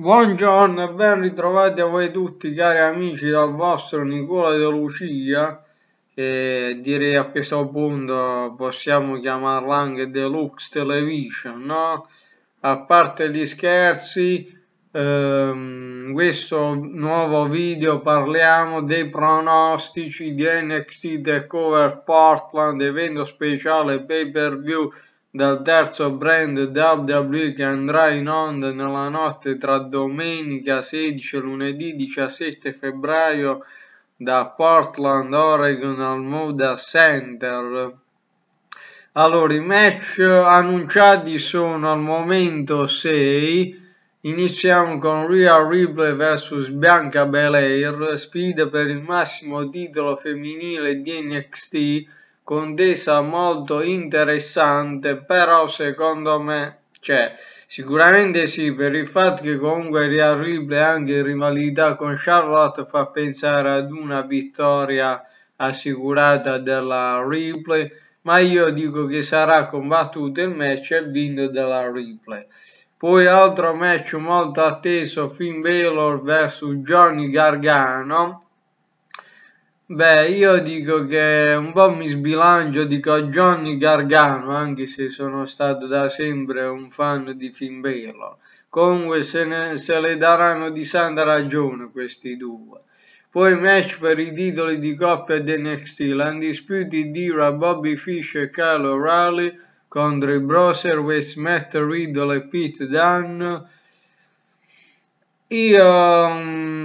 Buongiorno e ben ritrovati a voi tutti cari amici dal vostro Nicola De Lucia e direi a questo punto possiamo chiamarla anche Deluxe Television no? A parte gli scherzi ehm, in questo nuovo video parliamo dei pronostici di NXT Cover Portland evento speciale pay per view dal terzo brand WWE che andrà in onda nella notte tra domenica 16 e lunedì 17 febbraio da Portland, Oregon al Moda Center. Allora, i match annunciati sono al momento 6. Iniziamo con Rhea Ripley vs Bianca Belair, sfida per il massimo titolo femminile di NXT contesa molto interessante, però secondo me c'è. Cioè, sicuramente sì, per il fatto che comunque riarrible anche in rivalità con Charlotte fa pensare ad una vittoria assicurata della Ripley, ma io dico che sarà combattuto il match e vinto dalla Ripley. Poi altro match molto atteso, Finn Balor vs Johnny Gargano, Beh, io dico che un po' mi sbilancio, dico Johnny Gargano, anche se sono stato da sempre un fan di Finn Comunque se, ne, se le daranno di santa ragione questi due. Poi match per i titoli di coppia di NXT, l'Undisputed Era Bobby Fish e Kyle O'Reilly contro i Broser, West Matt Riddle e Pete Dunne. Io... Mm,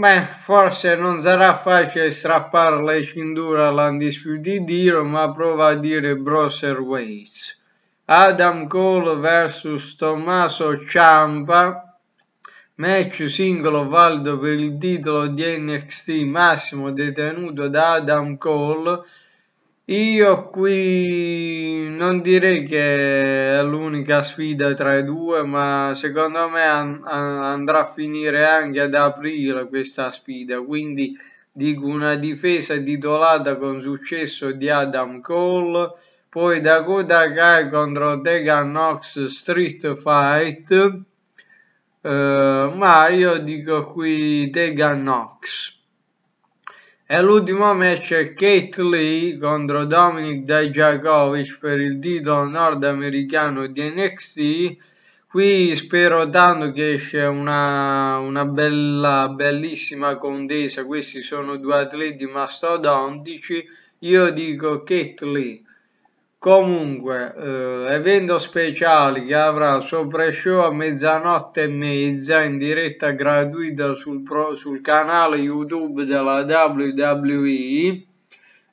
Beh, forse non sarà facile strappare le la cintura di Hero, ma prova a dire Brosser Waits. Adam Cole vs Tommaso Ciampa, match singolo valido per il titolo di NXT massimo detenuto da Adam Cole io qui non direi che è l'unica sfida tra i due, ma secondo me an andrà a finire anche ad aprile questa sfida, quindi dico una difesa titolata con successo di Adam Cole, poi Dakota Kai contro Tegan Nox Street Fight, uh, ma io dico qui Tegan Nox. E l'ultimo match è Kate Lee contro Dominic Dajakovic per il titolo nordamericano di NXT. Qui spero tanto che esce una, una bella, bellissima contesa. Questi sono due atleti mastodontici. Io dico Kate Lee. Comunque, eh, evento speciale che avrà sopra show a mezzanotte e mezza in diretta gratuita sul, pro, sul canale YouTube della WWE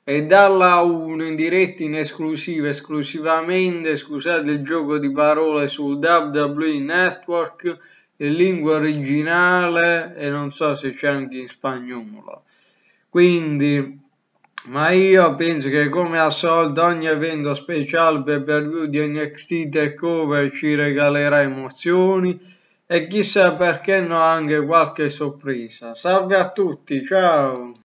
e dalla 1 in diretta in esclusiva esclusivamente scusate il gioco di parole sul WWE Network in lingua originale e non so se c'è anche in spagnolo quindi ma io penso che come al solito ogni evento speciale per view di NXT Takeover ci regalerà emozioni e chissà perché no anche qualche sorpresa. Salve a tutti, ciao!